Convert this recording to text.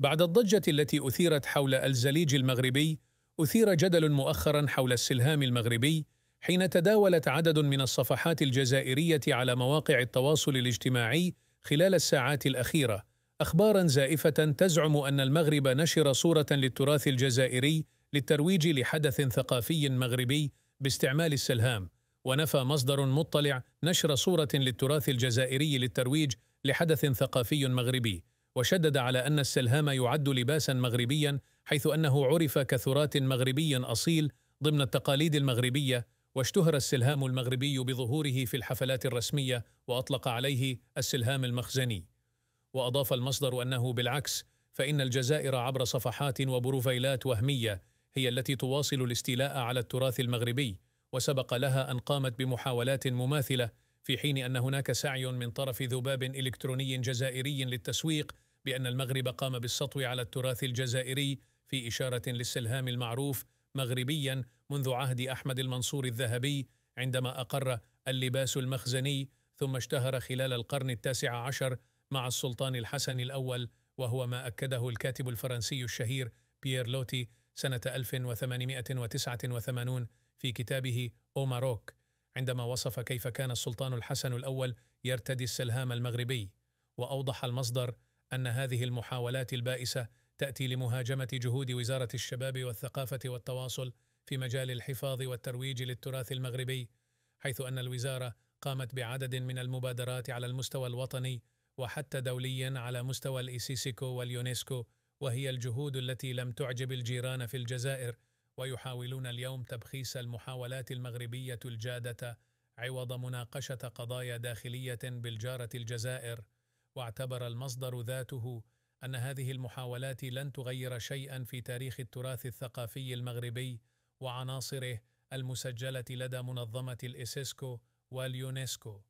بعد الضجة التي أثيرت حول الزليج المغربي أثير جدل مؤخرا حول السلهام المغربي حين تداولت عدد من الصفحات الجزائرية على مواقع التواصل الاجتماعي خلال الساعات الأخيرة أخبارا زائفة تزعم أن المغرب نشر صورة للتراث الجزائري للترويج لحدث ثقافي مغربي باستعمال السلهام ونفى مصدر مطلع نشر صورة للتراث الجزائري للترويج لحدث ثقافي مغربي وشدد على أن السلهام يعد لباسا مغربيا حيث أنه عرف كثرات مغربي أصيل ضمن التقاليد المغربية واشتهر السلهام المغربي بظهوره في الحفلات الرسمية وأطلق عليه السلهام المخزني وأضاف المصدر أنه بالعكس فإن الجزائر عبر صفحات وبروفيلات وهمية هي التي تواصل الاستيلاء على التراث المغربي وسبق لها أن قامت بمحاولات مماثلة في حين أن هناك سعي من طرف ذباب إلكتروني جزائري للتسويق بأن المغرب قام بالسطو على التراث الجزائري في إشارة للسلهام المعروف مغربيا منذ عهد أحمد المنصور الذهبي عندما أقر اللباس المخزني ثم اشتهر خلال القرن التاسع عشر مع السلطان الحسن الأول وهو ما أكده الكاتب الفرنسي الشهير بيير لوتي سنة 1889 في كتابه أوماروك عندما وصف كيف كان السلطان الحسن الأول يرتدي السلهام المغربي وأوضح المصدر أن هذه المحاولات البائسة تأتي لمهاجمة جهود وزارة الشباب والثقافة والتواصل في مجال الحفاظ والترويج للتراث المغربي حيث أن الوزارة قامت بعدد من المبادرات على المستوى الوطني وحتى دوليا على مستوى الإيسيسيكو واليونسكو وهي الجهود التي لم تعجب الجيران في الجزائر ويحاولون اليوم تبخيس المحاولات المغربية الجادة عوض مناقشة قضايا داخلية بالجارة الجزائر واعتبر المصدر ذاته أن هذه المحاولات لن تغير شيئا في تاريخ التراث الثقافي المغربي وعناصره المسجلة لدى منظمة الإسيسكو واليونسكو